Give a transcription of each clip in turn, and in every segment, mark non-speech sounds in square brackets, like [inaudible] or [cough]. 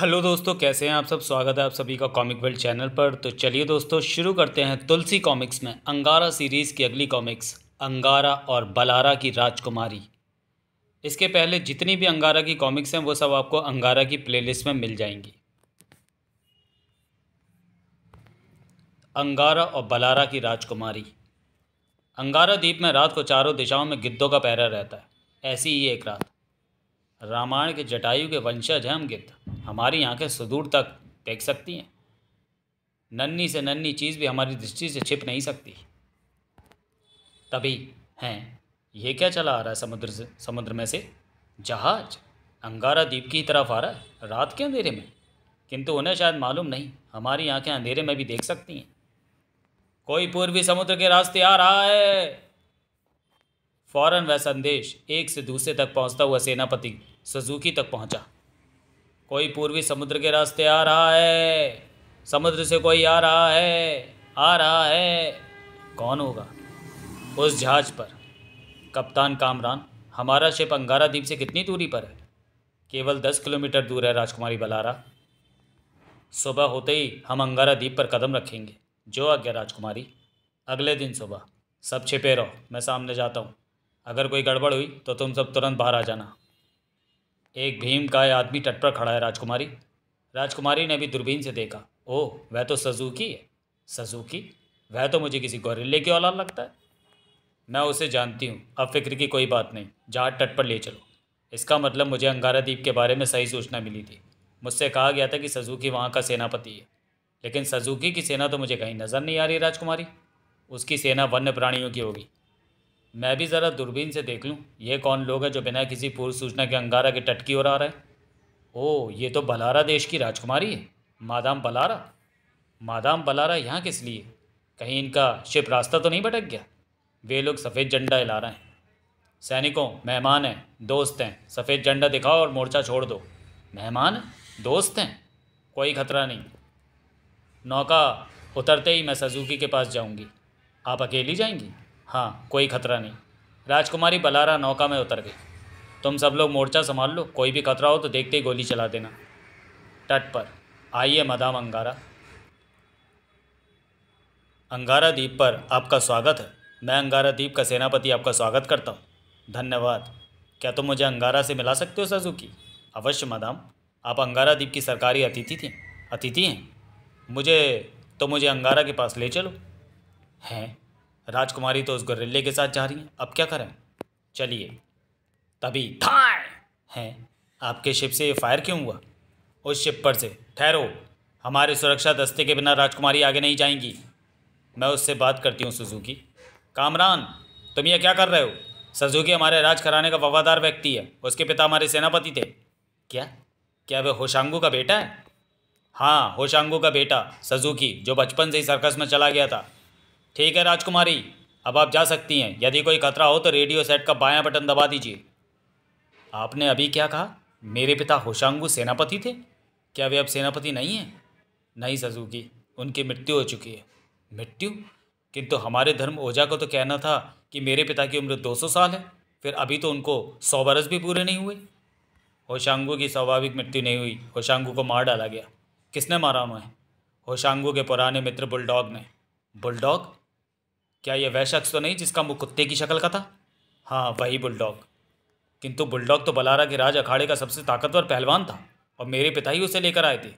Hello दोस्तों कैसे हैं आप सब स्वागत है आप सभी का कॉमिक वर्ल्ड चैनल पर तो चलिए दोस्तों शुरू करते हैं तुलसी कॉमिक्स में अंगारा सीरीज़ की अगली कॉमिक्स अंगारा और बलारा की राजकुमारी इसके पहले जितनी भी अंगारा की कॉमिक्स हैं वो सब आपको अंगारा की प्लेलिस्ट में मिल जाएंगी अंगारा और बलारा की राजकुमारी अंगारा द्वीप में रात को चारों दिशाओं में गिद्धों का पैरा रहता है ऐसी ही एक रात रामायण के जटायु के वंशज हैं हम गिद्ध हमारी आंखें सुदूर तक देख सकती हैं नन्नी से नन्नी चीज़ भी हमारी दृष्टि से छिप नहीं सकती तभी हैं ये क्या चला आ रहा है समुद्र से समुद्र में से जहाज अंगारा द्वीप की तरफ आ रहा है रात के अंधेरे में किंतु उन्हें शायद मालूम नहीं हमारी आंखें अंधेरे में भी देख सकती हैं कोई पूर्वी समुद्र के रास्ते आ रहा है फौरन वह संदेश एक से दूसरे तक पहुंचता हुआ सेनापति सुजुकी तक पहुंचा कोई पूर्वी समुद्र के रास्ते आ रहा है समुद्र से कोई आ रहा है आ रहा है कौन होगा उस जहाज पर कप्तान कामरान हमारा शिप अंगारा द्वीप से कितनी दूरी पर है केवल दस किलोमीटर दूर है राजकुमारी बलारा सुबह होते ही हम अंगारा द्वीप पर कदम रखेंगे जो आज्ञा राजकुमारी अगले दिन सुबह सब छिपे रहो मैं सामने जाता हूँ अगर कोई गड़बड़ हुई तो तुम सब तुरंत बाहर आ जाना एक भीम का आदमी तट पर खड़ा है राजकुमारी राजकुमारी ने भी दूरबीन से देखा ओह वह तो सजुकी है सजुकी वह तो मुझे किसी गोरिल्ले की औलाद लगता है मैं उसे जानती हूँ अब फिक्र की कोई बात नहीं जहाज तट पर ले चलो इसका मतलब मुझे अंगारा द्वीप के बारे में सही सूचना मिली थी मुझसे कहा गया था कि सजुकी वहाँ का सेनापति है लेकिन सजुकी की सेना तो मुझे कहीं नज़र नहीं आ रही राजकुमारी उसकी सेना वन्य प्राणियों की होगी मैं भी ज़रा दूरबीन से देख लूँ ये कौन लोग हैं जो बिना किसी पूर्व सूचना के अंगारा के टटकी हो रहा है ओ ये तो बलारा देश की राजकुमारी है मादाम बलारा मादाम बलारा यहाँ किस लिए कहीं इनका शिप रास्ता तो नहीं भटक गया वे लोग सफ़ेद झंडा हिला रहे हैं सैनिकों मेहमान हैं दोस्त हैं सफ़ेद झंडा दिखाओ और मोर्चा छोड़ दो मेहमान दोस्त हैं कोई खतरा नहीं नौका उतरते ही मैं सजुकी के पास जाऊंगी आप अकेली जाएंगी हाँ कोई खतरा नहीं राजकुमारी बलारा नौका में उतर गई तुम सब लोग मोर्चा संभाल लो कोई भी खतरा हो तो देखते ही गोली चला देना तट पर आइए मदाम अंगारा अंगारा द्वीप पर आपका स्वागत है मैं अंगारा द्वीप का सेनापति आपका स्वागत करता हूँ धन्यवाद क्या तुम मुझे अंगारा से मिला सकते हो सजुकी अवश्य मदाम आप अंगारा द्वीप की सरकारी अतिथि थी अतिथि हैं मुझे तो मुझे अंगारा के पास ले चलो हैं राजकुमारी तो उस गुरिल्ले के साथ जा रही हैं अब क्या करें चलिए तभी थाए हैं आपके शिप से ये फायर क्यों हुआ उस शिप पर से ठहरो हमारे सुरक्षा दस्ते के बिना राजकुमारी आगे नहीं जाएंगी मैं उससे बात करती हूँ सुजुकी कामरान तुम ये क्या कर रहे हो सुजुकी हमारे राज कराने का वफादार व्यक्ति है उसके पिता हमारे सेनापति थे क्या क्या वह होशांगू का बेटा है हाँ होशांगू का बेटा सजुकी जो बचपन से ही सर्कस में चला गया था ठीक है राजकुमारी अब आप जा सकती हैं यदि कोई खतरा हो तो रेडियो सेट का बायां बटन दबा दीजिए आपने अभी क्या कहा मेरे पिता होशांगू सेनापति थे क्या वे अब सेनापति नहीं हैं नहीं सजुकी उनकी मृत्यु हो चुकी है मृत्यु किंतु हमारे धर्म ओझा को तो कहना था कि मेरे पिता की उम्र 200 साल है फिर अभी तो उनको सौ बरस भी पूरे नहीं हुए होशांगू की स्वाभाविक मृत्यु नहीं हुई होशांगू को मार डाला गया किसने मारा उन्हें होशांगू के पुराने मित्र बुलडॉग ने बुलडॉग क्या यह वह शख्स तो नहीं जिसका मुख कुत्ते की शक्ल का था हाँ वही बुलडॉग किंतु बुलडॉग तो बलारा के राज अखाड़े का सबसे ताकतवर पहलवान था और मेरे पिता ही उसे लेकर आए थे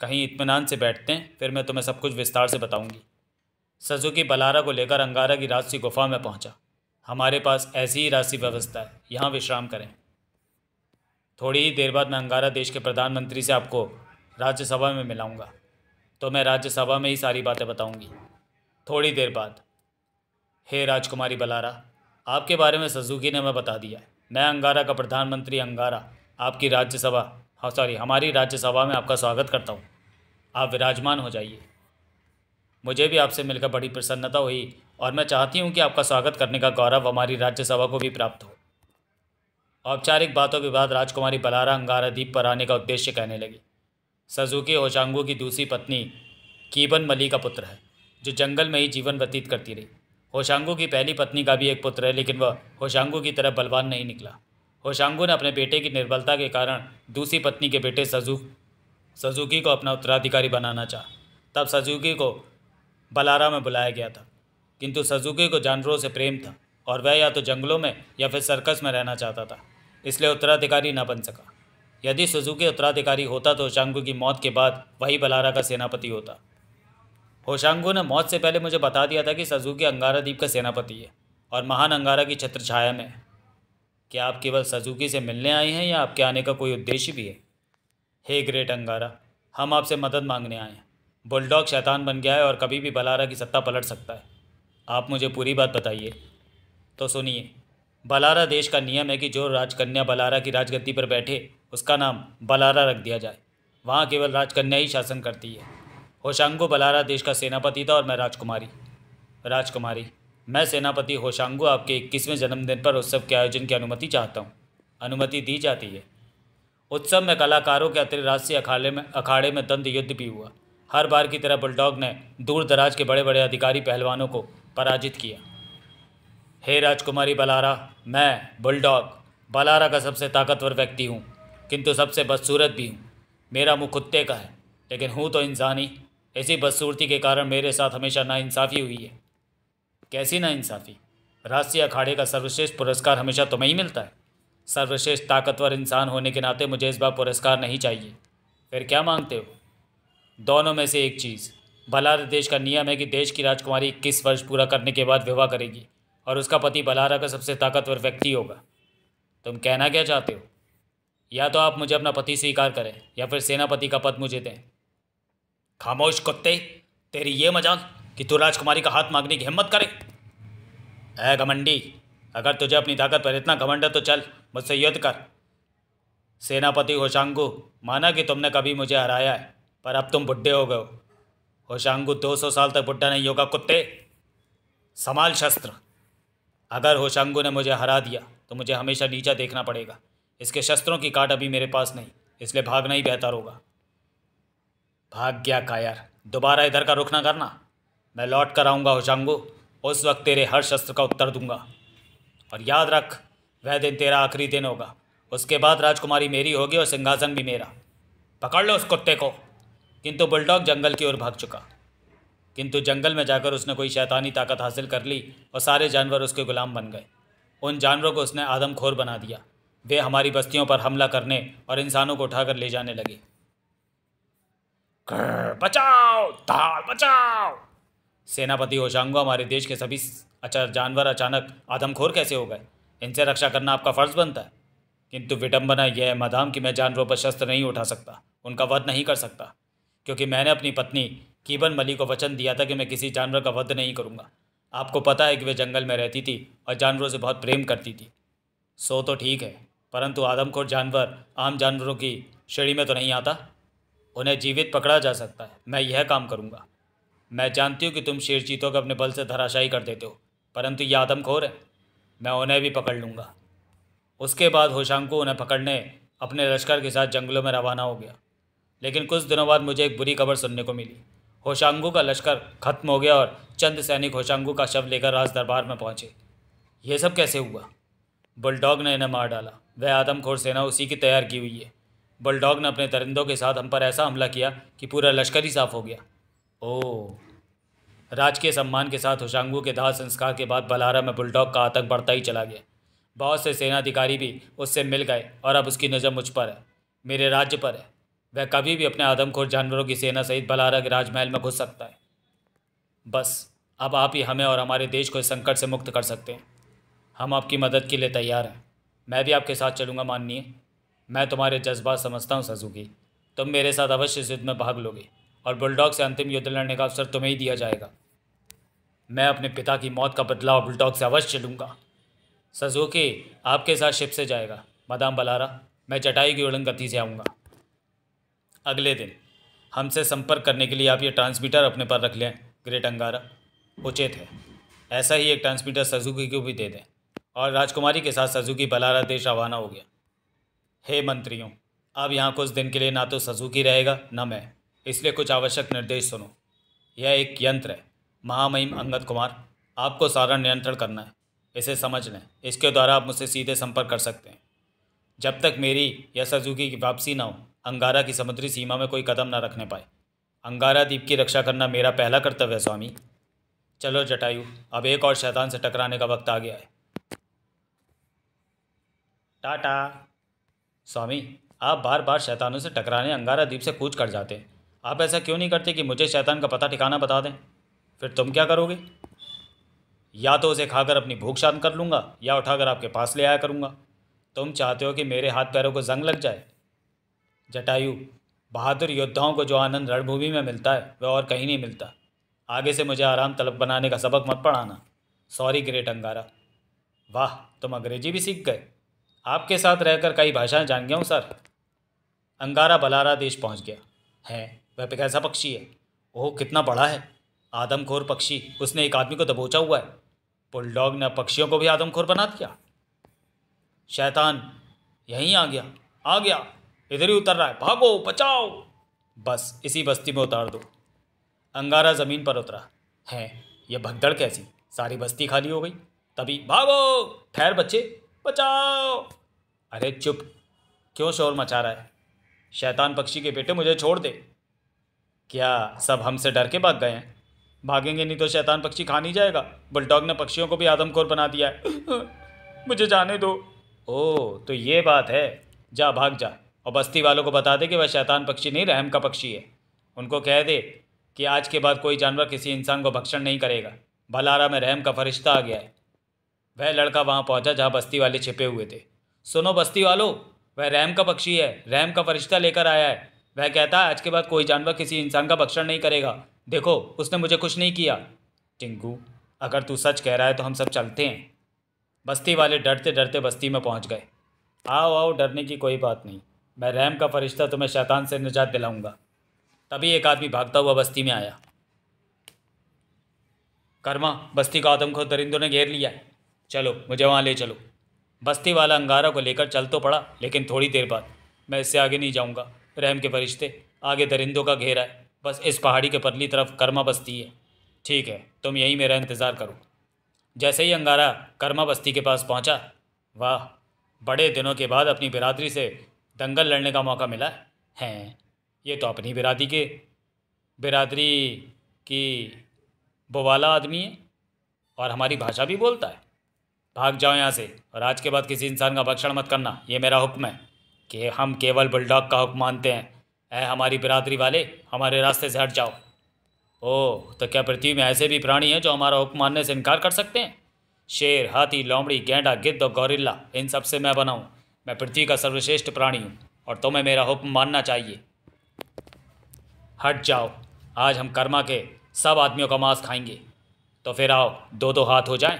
कहीं इतमान से बैठते हैं फिर मैं तुम्हें सब कुछ विस्तार से बताऊंगी की बलारा को लेकर अंगारा की राजसी गुफा में पहुंचा। हमारे पास ऐसी ही राशि व्यवस्था है यहाँ विश्राम करें थोड़ी ही देर बाद मैं अंगारा देश के प्रधानमंत्री से आपको राज्यसभा में मिलाऊँगा तो मैं राज्यसभा में ही सारी बातें बताऊँगी थोड़ी देर बाद हे राजकुमारी बलारा आपके बारे में सजुकी ने हमें बता दिया मैं अंगारा का प्रधानमंत्री अंगारा आपकी राज्यसभा हाँ सॉरी हमारी राज्यसभा में आपका स्वागत करता हूँ आप विराजमान हो जाइए मुझे भी आपसे मिलकर बड़ी प्रसन्नता हुई और मैं चाहती हूँ कि आपका स्वागत करने का गौरव हमारी राज्यसभा को भी प्राप्त हो औपचारिक बातों के बाद राजकुमारी बलारा अंगारा द्वीप पर आने का उद्देश्य कहने लगी सजुकी ओशांगू की दूसरी पत्नी कीबन मली का पुत्र है जो जंगल में ही जीवन व्यतीत करती रही होशांगू की पहली पत्नी का भी एक पुत्र है लेकिन वह होशांगू की तरह बलवान नहीं निकला होशांगू ने अपने बेटे की निर्बलता के कारण दूसरी पत्नी के बेटे सजू सजुकी को अपना उत्तराधिकारी बनाना चाहा तब सजुकी को बलारा में बुलाया गया था किंतु सजुकी को जानवरों से प्रेम था और वह या तो जंगलों में या फिर सर्कस में रहना चाहता था इसलिए उत्तराधिकारी न बन सका यदि सुजुकी उत्तराधिकारी होता तो होशांगू की मौत के बाद वही बलारा का सेनापति होता होशांगू ने मौत से पहले मुझे बता दिया था कि सजुकी अंगारा द्वीप का सेनापति है और महान अंगारा की छत्र छाया में है क्या आप केवल सजुकी से मिलने आए हैं या आपके आने का कोई उद्देश्य भी है हे ग्रेट अंगारा हम आपसे मदद मांगने आए हैं बुलडॉग शैतान बन गया है और कभी भी बलारा की सत्ता पलट सकता है आप मुझे पूरी बात बताइए तो सुनिए बलारा देश का नियम है कि जो राजकन्या बलारा की राजगद्दी पर बैठे उसका नाम बलारा रख दिया जाए वहाँ केवल राजकन्या ही शासन करती है होशांगु बलारा देश का सेनापति था और मैं राजकुमारी राजकुमारी मैं सेनापति होशांगु आपके इक्कीसवें जन्मदिन पर उत्सव के आयोजन की अनुमति चाहता हूँ अनुमति दी जाती है उत्सव में कलाकारों के अतिरिक्त राष्ट्रीय अखाड़े में अखाड़े में दंत युद्ध भी हुआ हर बार की तरह बुलडॉग ने दूर दराज के बड़े बड़े अधिकारी पहलवानों को पराजित किया हे राजकुमारी बलारा मैं बुलडॉग बलारा का सबसे ताकतवर व्यक्ति हूँ किंतु सबसे बदसूरत भी हूँ मेरा मुँह कुत्ते का है लेकिन हूँ तो इंसानी ऐसी बदसूरती के कारण मेरे साथ हमेशा नाइंसाफ़ी हुई है कैसी नाइंसाफ़ी राष्ट्रीय अखाड़े का सर्वश्रेष्ठ पुरस्कार हमेशा तुम्हें ही मिलता है सर्वश्रेष्ठ ताकतवर इंसान होने के नाते मुझे इस बार पुरस्कार नहीं चाहिए फिर क्या मांगते हो दोनों में से एक चीज़ बलार देश का नियम है कि देश की राजकुमारी इक्कीस वर्ष पूरा करने के बाद विवाह करेगी और उसका पति बलारा का सबसे ताकतवर व्यक्ति होगा तुम कहना क्या चाहते हो या तो आप मुझे अपना पति स्वीकार करें या फिर सेनापति का पद मुझे दें खामोश कुत्ते तेरी ये मजाक कि तू राजकुमारी का हाथ मांगने की हिम्मत करे ऐ घमंडी अगर तुझे अपनी ताकत पर इतना घमंड है तो चल मुझसे युद्ध कर सेनापति होशांगू माना कि तुमने कभी मुझे हराया है पर अब तुम बुढ़े हो गए हो होशांगू सौ साल तक बुढ़ा नहीं होगा कुत्ते समाल शस्त्र अगर होशांगू ने मुझे हरा दिया तो मुझे हमेशा नीचा देखना पड़ेगा इसके शस्त्रों की काट अभी मेरे पास नहीं इसलिए भागना ही बेहतर होगा भाग गया कायर दोबारा इधर का रुख ना करना मैं लौट कर आऊँगा होशांगू उस वक्त तेरे हर शस्त्र का उत्तर दूंगा और याद रख वह दिन तेरा आखिरी दिन होगा उसके बाद राजकुमारी मेरी होगी और सिंहासन भी मेरा पकड़ लो उस कुत्ते को किंतु बुलडॉग जंगल की ओर भाग चुका किंतु जंगल में जाकर उसने कोई शैतानी ताकत हासिल कर ली और सारे जानवर उसके गुलाम बन गए उन जानवरों को उसने आदमखोर बना दिया वे हमारी बस्तियों पर हमला करने और इंसानों को उठाकर ले जाने लगे बचाओ दाल बचाओ सेनापति ओशांगो हमारे देश के सभी अचर अच्छा, जानवर अचानक आदमखोर कैसे हो गए इनसे रक्षा करना आपका फर्ज बनता है किंतु विडम्बना यह है मदाम कि मैं जानवरों पर शस्त्र नहीं उठा सकता उनका वध नहीं कर सकता क्योंकि मैंने अपनी पत्नी कीबन मली को वचन दिया था कि मैं किसी जानवर का वध नहीं करूँगा आपको पता है कि वे जंगल में रहती थी और जानवरों से बहुत प्रेम करती थी सो तो ठीक है परंतु आदमखोर जानवर आम जानवरों की श्रेणी में तो नहीं आता उन्हें जीवित पकड़ा जा सकता है मैं यह काम करूँगा मैं जानती हूँ कि तुम शेर चीतों को अपने बल से धराशायी कर देते हो परंतु ये आदमखोर है मैं उन्हें भी पकड़ लूँगा उसके बाद होशांकु उन्हें पकड़ने अपने लश्कर के साथ जंगलों में रवाना हो गया लेकिन कुछ दिनों बाद मुझे एक बुरी खबर सुनने को मिली होशांगू का लश्कर खत्म हो गया और चंद सैनिक होशांगू का शव लेकर राज दरबार में पहुंचे यह सब कैसे हुआ बुलडॉग ने इन्हें मार डाला वह आदमखोर सेना उसी की तैयार की हुई है बुलडॉग ने अपने दरिंदों के साथ हम पर ऐसा हमला किया कि पूरा लश्कर ही साफ हो गया ओ राजकीय सम्मान के साथ होशांगू के दाह संस्कार के बाद बलारा में बुलडॉग का आतंक बढ़ता ही चला गया बहुत से सेनाधिकारी भी उससे मिल गए और अब उसकी नज़र मुझ पर है मेरे राज्य पर है वह कभी भी अपने आदमखोर जानवरों की सेना सहित बलारा के राजमहल में घुस सकता है बस अब आप ही हमें और हमारे देश को इस संकट से मुक्त कर सकते हैं हम आपकी मदद के लिए तैयार हैं मैं भी आपके साथ चलूँगा माननीय मैं तुम्हारे जज्बात समझता हूँ सजुकी तुम मेरे साथ अवश्य युद्ध में भाग लोगे और बुलडॉग से अंतिम युद्ध लड़ने का अवसर तुम्हें ही दिया जाएगा मैं अपने पिता की मौत का बदलाव बुलडॉग से अवश्य लूँगा सजुकी आपके साथ शिप से जाएगा मदाम बलारा मैं चटाई की उड़न गति से आऊँगा अगले दिन हमसे संपर्क करने के लिए आप ये ट्रांसमीटर अपने पर रख लें ग्रेट अंगारा उचित है ऐसा ही एक ट्रांसमीटर सजुकी को भी दे दें और राजकुमारी के साथ सजुकी बलारा देश रवाना हो गया हे मंत्रियों अब यहाँ कुछ दिन के लिए ना तो सजुकी रहेगा न मैं इसलिए कुछ आवश्यक निर्देश सुनो यह एक यंत्र है महामहिम अंगद कुमार आपको सारा नियंत्रण करना है इसे समझ लें इसके द्वारा आप मुझसे सीधे संपर्क कर सकते हैं जब तक मेरी या सजुकी की वापसी ना हो अंगारा की समुद्री सीमा में कोई कदम ना रखने पाए अंगारा द्वीप की रक्षा करना मेरा पहला कर्तव्य है स्वामी चलो जटायु अब एक और शैतान से टकराने का वक्त आ गया है टाटा स्वामी आप बार बार शैतानों से टकराने अंगारा द्वीप से कूच कर जाते आप ऐसा क्यों नहीं करते कि मुझे शैतान का पता ठिकाना बता दें फिर तुम क्या करोगे या तो उसे खाकर अपनी भूख शांत कर लूँगा या उठाकर आपके पास ले आया करूँगा तुम चाहते हो कि मेरे हाथ पैरों को जंग लग जाए जटायु बहादुर योद्धाओं को जो आनंद रणभूमि में मिलता है वह और कहीं नहीं मिलता आगे से मुझे आराम तलब बनाने का सबक मत पढ़ाना सॉरी ग्रेट अंगारा वाह तुम अंग्रेजी भी सीख गए आपके साथ रहकर कई भाषाएं जान गया हूँ सर अंगारा बलारा देश पहुँच गया है वह कैसा पक्षी है ओह कितना बड़ा है आदमखोर पक्षी उसने एक आदमी को दबोचा हुआ है बुलडॉग ने पक्षियों को भी आदमखोर बना दिया शैतान यहीं आ गया आ गया इधर ही उतर रहा है भागो बचाओ बस इसी बस्ती में उतार दो अंगारा ज़मीन पर उतरा है यह भगदड़ कैसी सारी बस्ती खाली हो गई तभी भागो ठहर बच्चे बचाओ अरे चुप क्यों शोर मचा रहा है शैतान पक्षी के बेटे मुझे छोड़ दे क्या सब हमसे डर के भाग गए हैं भागेंगे नहीं तो शैतान पक्षी खा नहीं जाएगा बुलडॉग ने पक्षियों को भी आदमखोर बना दिया है [laughs] मुझे जाने दो ओ तो ये बात है जा भाग जा और बस्ती वालों को बता दे कि वह शैतान पक्षी नहीं रहम का पक्षी है उनको कह दे कि आज के बाद कोई जानवर किसी इंसान को भक्षण नहीं करेगा भलारा में रहम का फरिश्ता आ गया है वह लड़का वहाँ पहुँचा जहाँ बस्ती वाले छिपे हुए थे सुनो बस्ती वालों वह रैम का पक्षी है रैम का फरिश्ता लेकर आया है वह कहता है आज के बाद कोई जानवर किसी इंसान का भक्षण नहीं करेगा देखो उसने मुझे कुछ नहीं किया टिंकू अगर तू सच कह रहा है तो हम सब चलते हैं बस्ती वाले डरते डरते बस्ती में पहुंच गए आओ आओ डरने की कोई बात नहीं मैं रैम का फरिश्ता तुम्हें शैतान से निजात दिलाऊंगा तभी एक आदमी भागता हुआ बस्ती में आया कर्मा बस्ती का आदम को दरिंदों ने घेर लिया है चलो मुझे वहाँ ले चलो बस्ती वाला अंगारा को लेकर चल तो पड़ा लेकिन थोड़ी देर बाद मैं इससे आगे नहीं जाऊँगा रहम के फरिश्ते आगे दरिंदों का घेरा है बस इस पहाड़ी के परली तरफ कर्मा बस्ती है ठीक है तुम यहीं मेरा इंतज़ार करो जैसे ही अंगारा कर्मा बस्ती के पास पहुँचा वाह बड़े दिनों के बाद अपनी बिरादरी से दंगल लड़ने का मौका मिला हैं ये तो अपनी बिरादरी के बिरादरी की बोवाला आदमी है और हमारी भाषा भी बोलता है भाग जाओ यहाँ से और आज के बाद किसी इंसान का भक्षण मत करना ये मेरा हुक्म है कि हम केवल बुलडॉग का हुक्म मानते हैं ऐ हमारी बिरादरी वाले हमारे रास्ते से हट जाओ ओह तो क्या पृथ्वी में ऐसे भी प्राणी हैं जो हमारा हुक्म मानने से इनकार कर सकते हैं शेर हाथी लोमड़ी गेंडा गिद्ध और गौरिल्ला इन सब से मैं बनाऊँ मैं पृथ्वी का सर्वश्रेष्ठ प्राणी हूँ और तुम्हें मेरा हुक्म मानना चाहिए हट जाओ आज हम कर्मा के सब आदमियों का मांस खाएंगे तो फिर आओ दो दो हाथ हो जाएं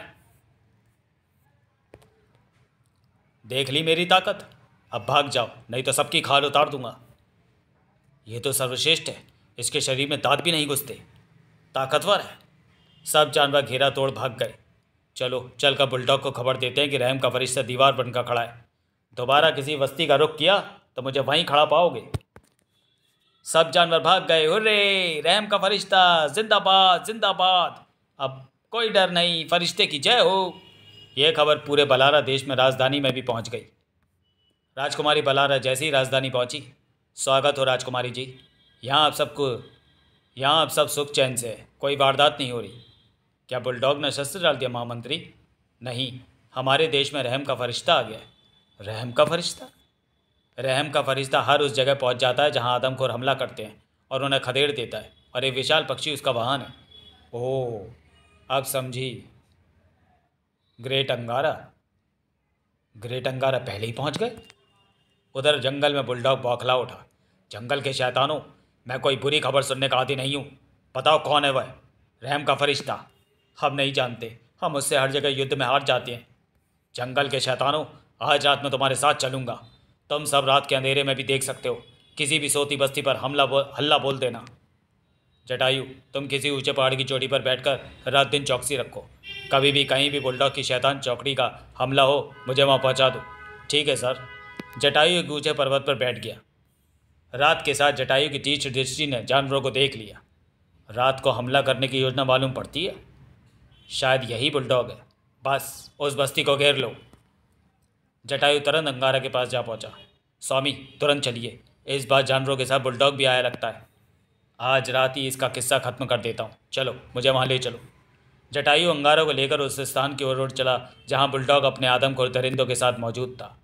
देख ली मेरी ताकत अब भाग जाओ नहीं तो सबकी खाल उतार दूंगा ये तो सर्वश्रेष्ठ है इसके शरीर में दांत भी नहीं घुसते ताकतवर है सब जानवर घेरा तोड़ भाग गए चलो चल का बुलडॉग को खबर देते हैं कि रहम का फरिश्ता दीवार बनकर खड़ा है दोबारा किसी बस्ती का रुख किया तो मुझे वहीं खड़ा पाओगे सब जानवर भाग गए हुर्रे रहम का फरिश्ता जिंदाबाद जिंदाबाद अब कोई डर नहीं फरिश्ते की जय हो यह खबर पूरे बलारा देश में राजधानी में भी पहुंच गई राजकुमारी बलारा जैसे ही राजधानी पहुंची स्वागत हो राजकुमारी जी यहाँ आप सबको यहाँ आप सब सुख चैन से है कोई वारदात नहीं हो रही क्या बुलडॉग ने शस्त्र डाल दिया महामंत्री नहीं हमारे देश में रहम का फरिश्ता आ गया रहम का फरिश्ता रहम का फरिश्ता हर उस जगह पहुंच जाता है जहां आदमखोर हमला करते हैं और उन्हें खदेड़ देता है और ये विशाल पक्षी उसका वाहन है ओह अब समझी ग्रेट अंगारा ग्रेट अंगारा पहले ही पहुंच गए उधर जंगल में बुलडॉग बौखला उठा जंगल के शैतानों मैं कोई बुरी खबर सुनने का आदि नहीं हूँ बताओ कौन है वह रहम का फरिश्ता हम नहीं जानते हम उससे हर जगह युद्ध में हार जाते हैं जंगल के शैतानों आज रात में तुम्हारे साथ चलूँगा तुम सब रात के अंधेरे में भी देख सकते हो किसी भी सोती बस्ती पर हमला बो, हल्ला बोल देना जटायु तुम किसी ऊंचे पहाड़ की चोटी पर बैठकर रात दिन चौकसी रखो कभी भी कहीं भी बुलडॉग की शैतान चौकड़ी का हमला हो मुझे वहाँ पहुँचा दो ठीक है सर जटायु एक ऊँचे पर्वत पर बैठ गया रात के साथ जटायु की तीक्ष्ण दृष्टि ने जानवरों को देख लिया रात को हमला करने की योजना मालूम पड़ती है शायद यही बुलडॉग है बस उस बस्ती को घेर लो जटायु तुरंत अंगारा के पास जा पहुंचा स्वामी तुरंत चलिए इस बार जानवरों के साथ बुलडॉग भी आया लगता है आज रात ही इसका किस्सा खत्म कर देता हूँ चलो मुझे वहाँ ले चलो जटायु अंगारों को लेकर उस स्थान की ओर उड़ चला जहां बुलडॉग अपने आदमखोर दरिंदों के साथ मौजूद था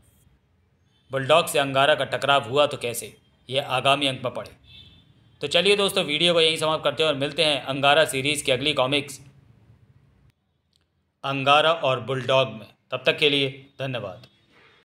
बुलडॉग से अंगारा का टकराव हुआ तो कैसे यह आगामी अंक में पड़े तो चलिए दोस्तों वीडियो को यहीं समाप्त करते हैं और मिलते हैं अंगारा सीरीज़ की अगली कॉमिक्स अंगारा और बुलडॉग में तब तक के लिए धन्यवाद